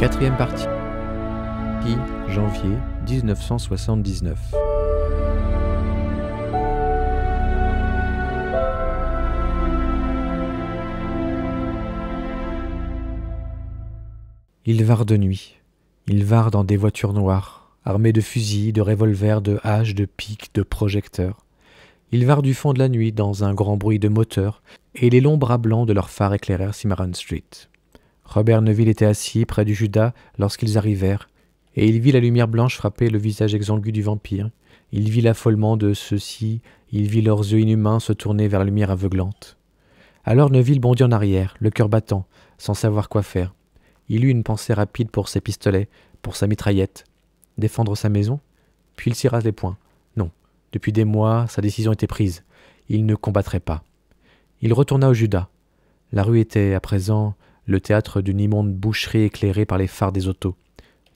Quatrième partie. Janvier 1979. Ils vinrent de nuit. Ils vinrent dans des voitures noires, armées de fusils, de revolvers, de haches, de piques, de projecteurs. Ils vinrent du fond de la nuit dans un grand bruit de moteurs et les longs bras blancs de leurs phares éclairèrent Cimarron Street. Robert Neville était assis près du Judas lorsqu'ils arrivèrent, et il vit la lumière blanche frapper le visage exangu du vampire. Il vit l'affolement de ceux-ci, il vit leurs yeux inhumains se tourner vers la lumière aveuglante. Alors Neville bondit en arrière, le cœur battant, sans savoir quoi faire. Il eut une pensée rapide pour ses pistolets, pour sa mitraillette. Défendre sa maison Puis il rase les poings. Non, depuis des mois, sa décision était prise. Il ne combattrait pas. Il retourna au Judas. La rue était, à présent, le théâtre d'une immonde boucherie éclairée par les phares des autos.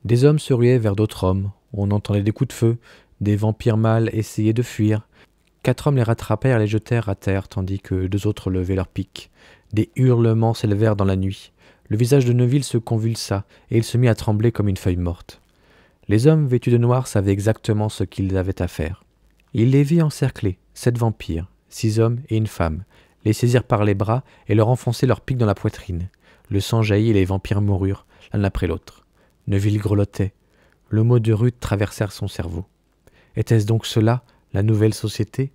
Des hommes se ruaient vers d'autres hommes, on entendait des coups de feu, des vampires mâles essayaient de fuir. Quatre hommes les rattrapèrent et les jetèrent à terre, tandis que deux autres levaient leurs piques. Des hurlements s'élevèrent dans la nuit. Le visage de Neuville se convulsa, et il se mit à trembler comme une feuille morte. Les hommes vêtus de noir savaient exactement ce qu'ils avaient à faire. Il les vit encerclés, sept vampires, six hommes et une femme, les saisirent par les bras et leur enfoncer leurs piques dans la poitrine. Le sang jaillit et les vampires moururent, l'un après l'autre. Neville grelottait. Le mot de Ruth traversèrent son cerveau. Était-ce donc cela, la nouvelle société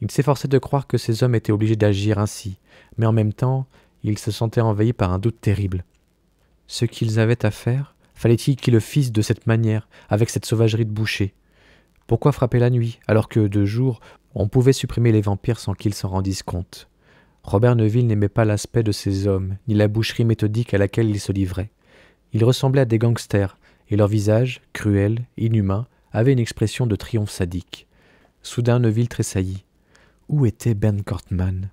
Il s'efforçait de croire que ces hommes étaient obligés d'agir ainsi, mais en même temps, il se sentait envahi par un doute terrible. Ce qu'ils avaient à faire, fallait-il qu'ils le fissent de cette manière, avec cette sauvagerie de boucher Pourquoi frapper la nuit, alors que, de jour, on pouvait supprimer les vampires sans qu'ils s'en rendissent compte Robert Neville n'aimait pas l'aspect de ces hommes, ni la boucherie méthodique à laquelle ils se livraient. Ils ressemblaient à des gangsters, et leur visage, cruel, inhumain, avait une expression de triomphe sadique. Soudain Neville tressaillit. Où était Ben Cortman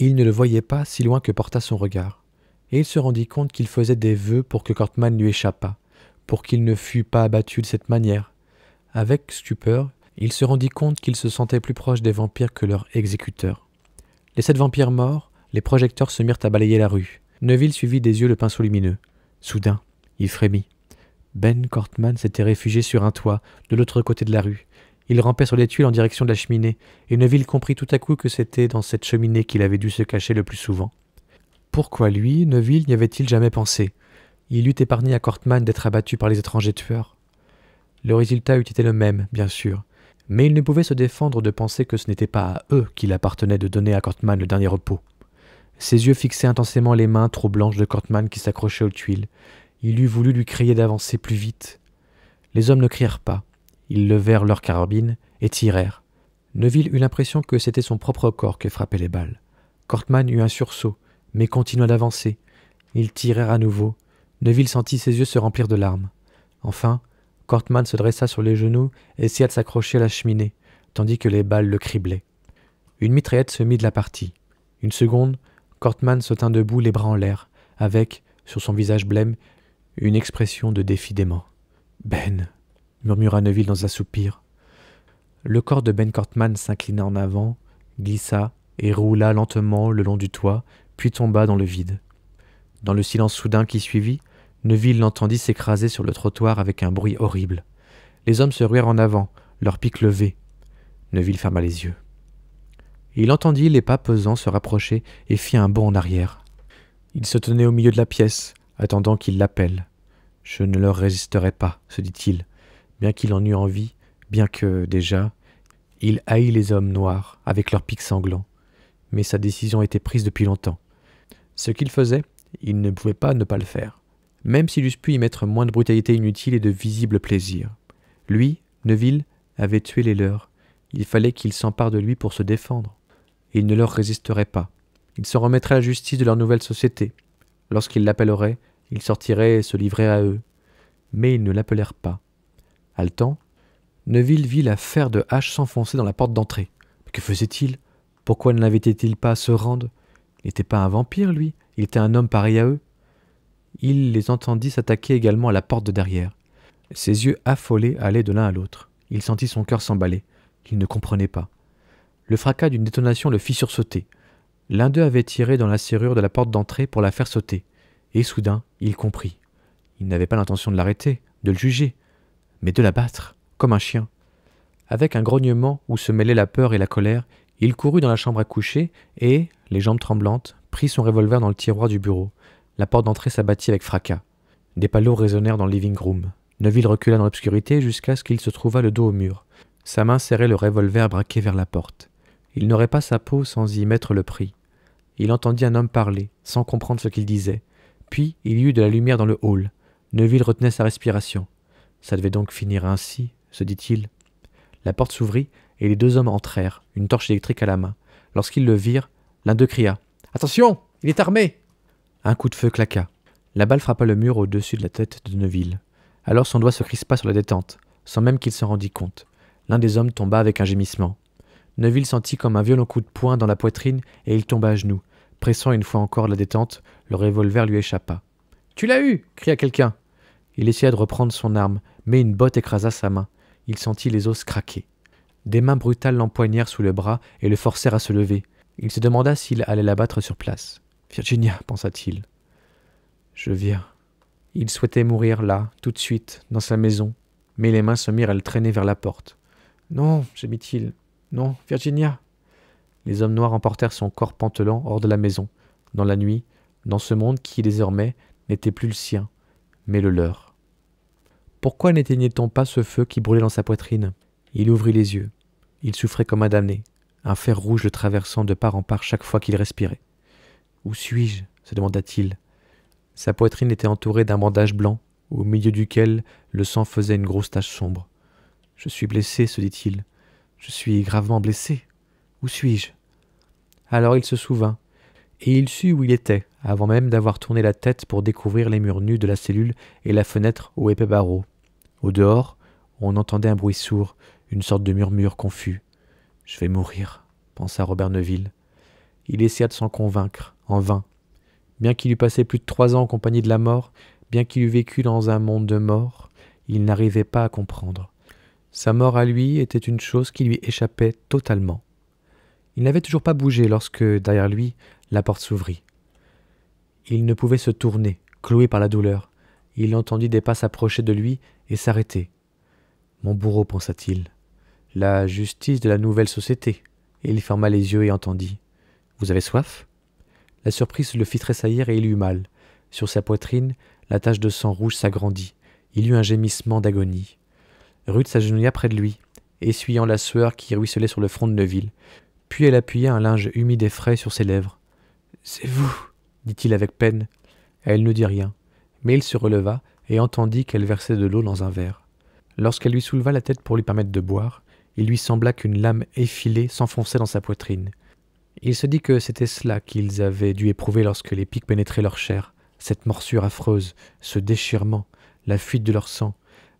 Il ne le voyait pas si loin que porta son regard, et il se rendit compte qu'il faisait des vœux pour que Cortman lui échappât, pour qu'il ne fût pas abattu de cette manière. Avec stupeur, il se rendit compte qu'il se sentait plus proche des vampires que leur exécuteur. Et sept vampires morts, les projecteurs se mirent à balayer la rue. Neville suivit des yeux le pinceau lumineux. Soudain, il frémit. Ben Cortman s'était réfugié sur un toit, de l'autre côté de la rue. Il rampait sur les tuiles en direction de la cheminée, et Neville comprit tout à coup que c'était dans cette cheminée qu'il avait dû se cacher le plus souvent. Pourquoi lui, Neville, n'y avait-il jamais pensé Il eût épargné à Cortman d'être abattu par les étrangers tueurs. Le résultat eût été le même, bien sûr mais il ne pouvait se défendre de penser que ce n'était pas à eux qu'il appartenait de donner à Cortman le dernier repos. Ses yeux fixaient intensément les mains trop blanches de Cortman qui s'accrochaient aux tuiles. Il eût voulu lui crier d'avancer plus vite. Les hommes ne crièrent pas. Ils levèrent leurs carabines et tirèrent. Neville eut l'impression que c'était son propre corps qui frappait les balles. Cortman eut un sursaut, mais continua d'avancer. Ils tirèrent à nouveau. Neville sentit ses yeux se remplir de larmes. Enfin, Cortman se dressa sur les genoux et essaya de s'accrocher à la cheminée, tandis que les balles le criblaient. Une mitraillette se mit de la partie. Une seconde, Cortman se tint debout, les bras en l'air, avec, sur son visage blême, une expression de défi dément. Ben murmura Neville dans un soupir. Le corps de Ben Cortman s'inclina en avant, glissa et roula lentement le long du toit, puis tomba dans le vide. Dans le silence soudain qui suivit, Neville l'entendit s'écraser sur le trottoir avec un bruit horrible. Les hommes se ruèrent en avant, leurs piques levées. Neville ferma les yeux. Il entendit les pas pesants se rapprocher et fit un bond en arrière. Il se tenait au milieu de la pièce, attendant qu'il l'appelle. Je ne leur résisterai pas, se dit-il, bien qu'il en eût envie, bien que, déjà, il haït les hommes noirs avec leurs pics sanglants. Mais sa décision était prise depuis longtemps. Ce qu'il faisait, il ne pouvait pas ne pas le faire même s'il eussent pu y mettre moins de brutalité inutile et de visible plaisir. Lui, Neville, avait tué les leurs. Il fallait qu'ils s'emparent de lui pour se défendre. Et il ne leur résisterait pas. Il s'en remettrait à la justice de leur nouvelle société. Lorsqu'ils l'appelleraient, il sortirait et se livraient à eux. Mais ils ne l'appelèrent pas. Haletant, Neville vit la de hache s'enfoncer dans la porte d'entrée. Que faisait-il Pourquoi ne l'invitait-il pas à se rendre Il n'était pas un vampire, lui. Il était un homme pareil à eux il les entendit s'attaquer également à la porte de derrière. Ses yeux affolés allaient de l'un à l'autre. Il sentit son cœur s'emballer. Il ne comprenait pas. Le fracas d'une détonation le fit sursauter. L'un d'eux avait tiré dans la serrure de la porte d'entrée pour la faire sauter. Et soudain, il comprit. Il n'avait pas l'intention de l'arrêter, de le juger, mais de battre, comme un chien. Avec un grognement où se mêlaient la peur et la colère, il courut dans la chambre à coucher et, les jambes tremblantes, prit son revolver dans le tiroir du bureau. La porte d'entrée s'abattit avec fracas. Des palos résonnèrent dans le living room. Neville recula dans l'obscurité jusqu'à ce qu'il se trouva le dos au mur. Sa main serrait le revolver braqué vers la porte. Il n'aurait pas sa peau sans y mettre le prix. Il entendit un homme parler, sans comprendre ce qu'il disait. Puis il y eut de la lumière dans le hall. Neville retenait sa respiration. Ça devait donc finir ainsi, se dit-il. La porte s'ouvrit et les deux hommes entrèrent, une torche électrique à la main. Lorsqu'ils le virent, l'un d'eux cria Attention Il est armé un coup de feu claqua. La balle frappa le mur au-dessus de la tête de Neville. Alors son doigt se crispa sur la détente, sans même qu'il s'en rendît compte. L'un des hommes tomba avec un gémissement. Neville sentit comme un violent coup de poing dans la poitrine et il tomba à genoux. Pressant une fois encore la détente, le revolver lui échappa. Tu l'as eu cria quelqu'un. Il essaya de reprendre son arme, mais une botte écrasa sa main. Il sentit les os craquer. Des mains brutales l'empoignèrent sous le bras et le forcèrent à se lever. Il se demanda s'il allait l'abattre sur place. Virginia, pensa-t-il. Je viens. Il souhaitait mourir là, tout de suite, dans sa maison, mais les mains se mirent à le traîner vers la porte. Non, gémit-il. Non, Virginia. Les hommes noirs emportèrent son corps pantelant hors de la maison, dans la nuit, dans ce monde qui, désormais, n'était plus le sien, mais le leur. Pourquoi n'éteignait-on pas ce feu qui brûlait dans sa poitrine Il ouvrit les yeux. Il souffrait comme un damné, un fer rouge le traversant de part en part chaque fois qu'il respirait. Où suis-je se demanda-t-il. Sa poitrine était entourée d'un bandage blanc, au milieu duquel le sang faisait une grosse tache sombre. Je suis blessé, se dit-il. Je suis gravement blessé. Où suis-je Alors il se souvint, et il sut où il était, avant même d'avoir tourné la tête pour découvrir les murs nus de la cellule et la fenêtre aux épais barreaux. Au dehors, on entendait un bruit sourd, une sorte de murmure confus. Je vais mourir, pensa Robert Neville il essaya de s'en convaincre, en vain. Bien qu'il eût passé plus de trois ans en compagnie de la mort, bien qu'il eût vécu dans un monde de mort, il n'arrivait pas à comprendre. Sa mort à lui était une chose qui lui échappait totalement. Il n'avait toujours pas bougé lorsque, derrière lui, la porte s'ouvrit. Il ne pouvait se tourner, cloué par la douleur. Il entendit des pas s'approcher de lui et s'arrêter. Mon bourreau, pensa-t-il. La justice de la nouvelle société. Et il ferma les yeux et entendit. Vous avez soif La surprise le fit tressaillir et il eut mal. Sur sa poitrine, la tache de sang rouge s'agrandit. Il eut un gémissement d'agonie. Ruth s'agenouilla près de lui, essuyant la sueur qui ruisselait sur le front de Neville. Puis elle appuya un linge humide et frais sur ses lèvres. C'est vous dit-il avec peine. Elle ne dit rien, mais il se releva et entendit qu'elle versait de l'eau dans un verre. Lorsqu'elle lui souleva la tête pour lui permettre de boire, il lui sembla qu'une lame effilée s'enfonçait dans sa poitrine. Il se dit que c'était cela qu'ils avaient dû éprouver lorsque les pics pénétraient leur chair, cette morsure affreuse, ce déchirement, la fuite de leur sang.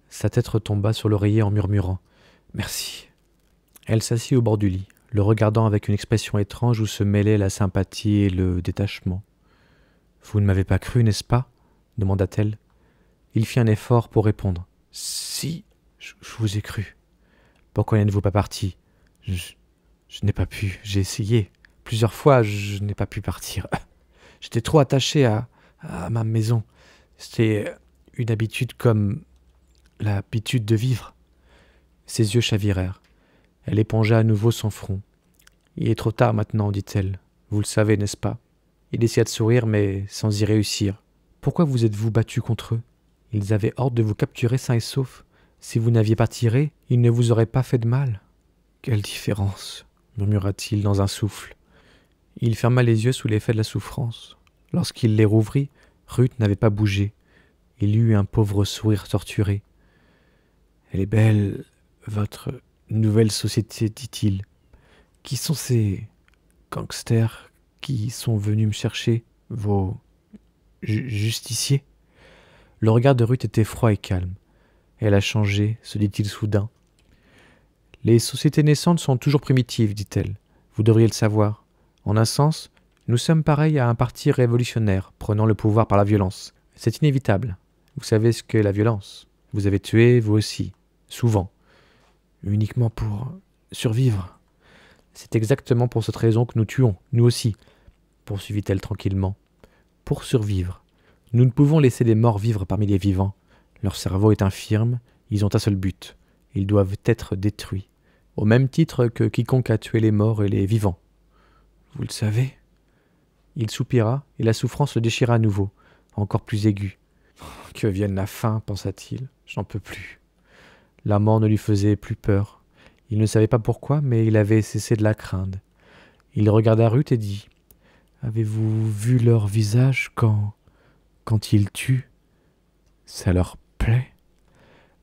Sa tête retomba sur l'oreiller en murmurant Merci. Elle s'assit au bord du lit, le regardant avec une expression étrange où se mêlaient la sympathie et le détachement. Vous ne m'avez pas cru, n'est-ce pas demanda-t-elle. Il fit un effort pour répondre. Si, je, vous ai cru. Pourquoi n'êtes-vous pas parti je n'ai pas pu, j'ai essayé plusieurs fois, je n'ai pas pu partir. J'étais trop attaché à, ma maison. C'était une habitude comme l'habitude de vivre. Ses yeux chavirèrent. Elle épongea à nouveau son front. Il est trop tard maintenant, dit-elle. Vous le savez, n'est-ce pas Il essaya de sourire, mais sans y réussir. Pourquoi vous êtes-vous battu contre eux Ils avaient ordre de vous capturer sain et sauf. Si vous n'aviez pas tiré, ils ne vous auraient pas fait de mal. Quelle différence murmura-t-il dans un souffle. Il ferma les yeux sous l'effet de la souffrance. Lorsqu'il les rouvrit, Ruth n'avait pas bougé. Il eut un pauvre sourire torturé. Elle est belle, votre nouvelle société, dit-il. Qui sont ces gangsters qui sont venus me chercher, vos justiciers Le regard de Ruth était froid et calme. Elle a changé, se dit-il soudain. Les sociétés naissantes sont toujours primitives, dit-elle. Vous devriez le savoir. En un sens, nous sommes pareils à un parti révolutionnaire prenant le pouvoir par la violence. C'est inévitable. Vous savez ce qu'est la violence. Vous avez tué, vous aussi, souvent, uniquement pour survivre. C'est exactement pour cette raison que nous tuons, nous aussi, poursuivit-elle tranquillement. Pour survivre. Nous ne pouvons laisser les morts vivre parmi les vivants. Leur cerveau est infirme, ils ont un seul but. Ils doivent être détruits, au même titre que quiconque a tué les morts et les vivants. Vous le savez Il soupira, et la souffrance le déchira à nouveau, encore plus aiguë. Oh, que vienne la fin, pensa-t-il, j'en peux plus. La mort ne lui faisait plus peur. Il ne savait pas pourquoi, mais il avait cessé de la craindre. Il regarda Ruth et dit Avez-vous vu leur visage quand. quand ils tuent Ça leur plaît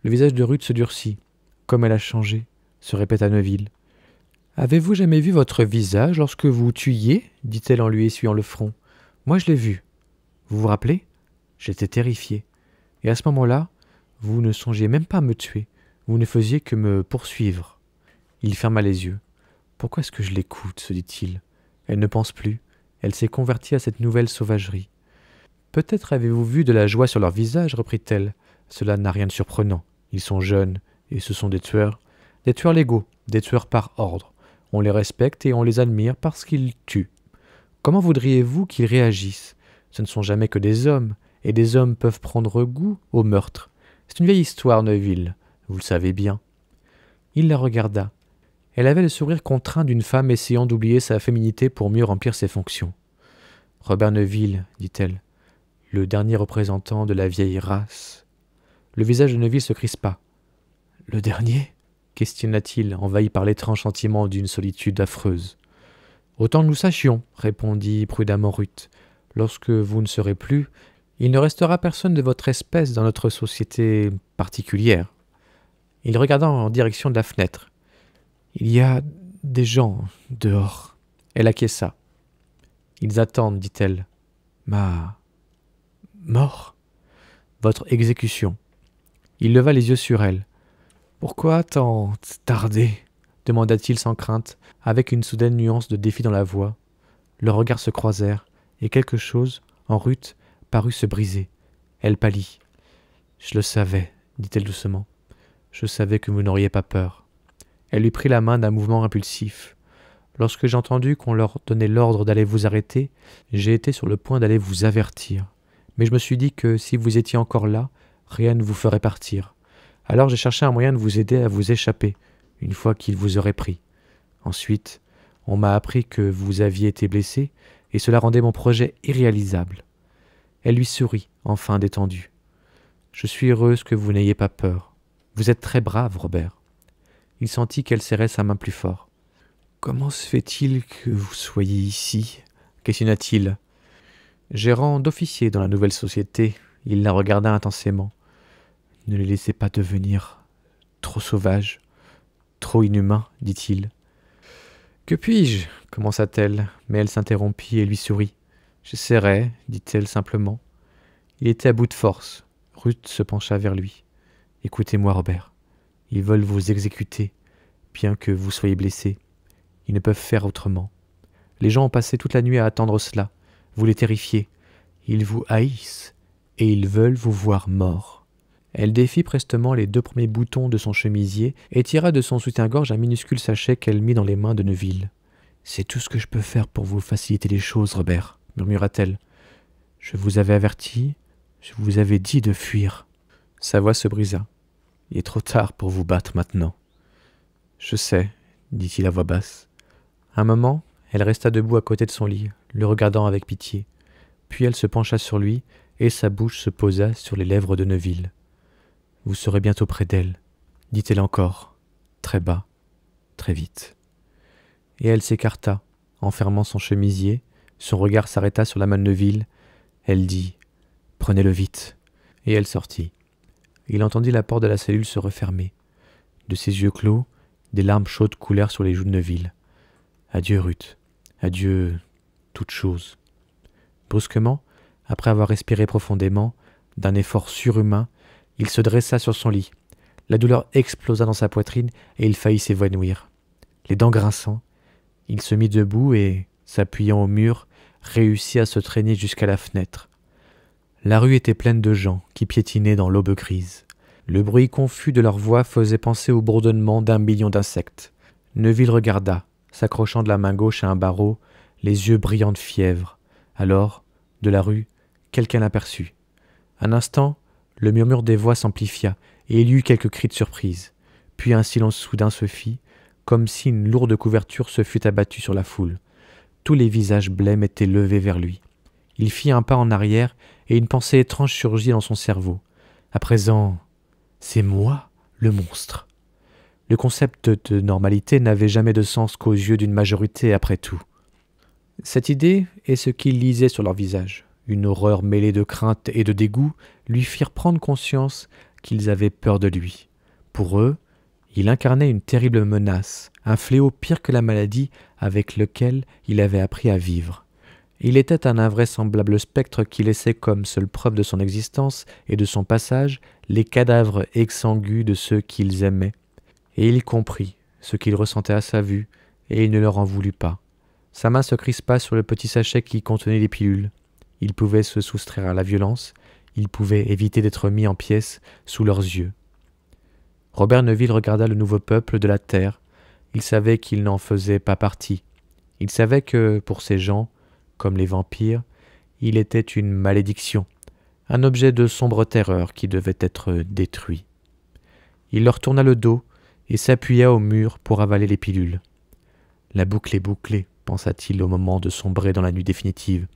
Le visage de Ruth se durcit. Comme elle a changé, se répéta Neville. Avez-vous jamais vu votre visage lorsque vous tuiez dit-elle en lui essuyant le front. Moi, je l'ai vu. Vous vous rappelez J'étais terrifié. Et à ce moment-là, vous ne songiez même pas à me tuer. Vous ne faisiez que me poursuivre. Il ferma les yeux. Pourquoi est-ce que je l'écoute se dit-il. Elle ne pense plus. Elle s'est convertie à cette nouvelle sauvagerie. Peut-être avez-vous vu de la joie sur leur visage, reprit-elle. Cela n'a rien de surprenant. Ils sont jeunes, et ce sont des tueurs. Des tueurs légaux, des tueurs par ordre. On les respecte et on les admire parce qu'ils tuent. Comment voudriez-vous qu'ils réagissent Ce ne sont jamais que des hommes, et des hommes peuvent prendre goût au meurtre. C'est une vieille histoire, Neuville, vous le savez bien. Il la regarda. Elle avait le sourire contraint d'une femme essayant d'oublier sa féminité pour mieux remplir ses fonctions. Robert Neville, dit-elle, le dernier représentant de la vieille race. Le visage de Neuville se crispa. Le dernier questionna-t-il, envahi par l'étrange sentiment d'une solitude affreuse. Autant nous sachions, répondit prudemment Ruth. Lorsque vous ne serez plus, il ne restera personne de votre espèce dans notre société particulière. Il regarda en direction de la fenêtre. Il y a des gens dehors. Elle acquiesça. Ils attendent, dit-elle. Ma mort Votre exécution. Il leva les yeux sur elle. Pourquoi tant tarder demanda-t-il sans crainte, avec une soudaine nuance de défi dans la voix. Leurs regards se croisèrent, et quelque chose, en Ruth, parut se briser. Elle pâlit. Je le savais, dit-elle doucement. Je savais que vous n'auriez pas peur. Elle lui prit la main d'un mouvement impulsif. Lorsque j'ai entendu qu'on leur donnait l'ordre d'aller vous arrêter, j'ai été sur le point d'aller vous avertir. Mais je me suis dit que si vous étiez encore là, rien ne vous ferait partir. Alors j'ai cherché un moyen de vous aider à vous échapper, une fois qu'il vous aurait pris. Ensuite, on m'a appris que vous aviez été blessé, et cela rendait mon projet irréalisable. Elle lui sourit, enfin détendue. Je suis heureuse que vous n'ayez pas peur. Vous êtes très brave, Robert. Il sentit qu'elle serrait sa main plus fort. Comment se fait-il que vous soyez ici questionna-t-il. Gérant d'officier dans la nouvelle société, il la regarda intensément. Ne les laissez pas devenir trop sauvages, trop inhumains, dit-il. Que puis-je commença-t-elle, mais elle s'interrompit et lui sourit. J'essaierai, dit-elle simplement. Il était à bout de force. Ruth se pencha vers lui. Écoutez-moi, Robert. Ils veulent vous exécuter, bien que vous soyez blessé. Ils ne peuvent faire autrement. Les gens ont passé toute la nuit à attendre cela. Vous les terrifiez. Ils vous haïssent et ils veulent vous voir mort. Elle défit prestement les deux premiers boutons de son chemisier et tira de son soutien-gorge un minuscule sachet qu'elle mit dans les mains de Neuville. C'est tout ce que je peux faire pour vous faciliter les choses, Robert, murmura-t-elle. Je vous avais averti, je vous avais dit de fuir. Sa voix se brisa. Il est trop tard pour vous battre maintenant. Je sais, dit-il à voix basse. Un moment, elle resta debout à côté de son lit, le regardant avec pitié. Puis elle se pencha sur lui, et sa bouche se posa sur les lèvres de Neuville. Vous serez bientôt près d'elle, dit-elle encore, très bas, très vite. Et elle s'écarta, en fermant son chemisier, son regard s'arrêta sur la Manneville. Elle dit Prenez-le vite. Et elle sortit. Il entendit la porte de la cellule se refermer. De ses yeux clos, des larmes chaudes coulèrent sur les joues de Neville. Adieu, Ruth. Adieu, toute chose. Brusquement, après avoir respiré profondément, d'un effort surhumain, il se dressa sur son lit. La douleur explosa dans sa poitrine et il faillit s'évanouir. Les dents grinçant, il se mit debout et, s'appuyant au mur, réussit à se traîner jusqu'à la fenêtre. La rue était pleine de gens qui piétinaient dans l'aube grise. Le bruit confus de leurs voix faisait penser au bourdonnement d'un million d'insectes. Neville regarda, s'accrochant de la main gauche à un barreau, les yeux brillants de fièvre. Alors, de la rue, quelqu'un l'aperçut. Un instant, le murmure des voix s'amplifia, et il y eut quelques cris de surprise. Puis un silence soudain se fit, comme si une lourde couverture se fût abattue sur la foule. Tous les visages blêmes étaient levés vers lui. Il fit un pas en arrière, et une pensée étrange surgit dans son cerveau. À présent, c'est moi, le monstre. Le concept de normalité n'avait jamais de sens qu'aux yeux d'une majorité après tout. Cette idée est ce qu'il lisait sur leurs visages une horreur mêlée de crainte et de dégoût, lui firent prendre conscience qu'ils avaient peur de lui. Pour eux, il incarnait une terrible menace, un fléau pire que la maladie avec lequel il avait appris à vivre. Il était un invraisemblable spectre qui laissait comme seule preuve de son existence et de son passage les cadavres exsangues de ceux qu'ils aimaient. Et il comprit ce qu'il ressentait à sa vue, et il ne leur en voulut pas. Sa main se crispa sur le petit sachet qui contenait les pilules. Ils pouvaient se soustraire à la violence, ils pouvaient éviter d'être mis en pièces sous leurs yeux. Robert Neville regarda le nouveau peuple de la terre. Il savait qu'il n'en faisait pas partie. Il savait que, pour ces gens, comme les vampires, il était une malédiction, un objet de sombre terreur qui devait être détruit. Il leur tourna le dos et s'appuya au mur pour avaler les pilules. La boucle est bouclée, pensa-t-il au moment de sombrer dans la nuit définitive.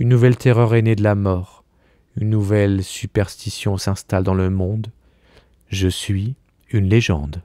Une nouvelle terreur est née de la mort, une nouvelle superstition s'installe dans le monde. Je suis une légende.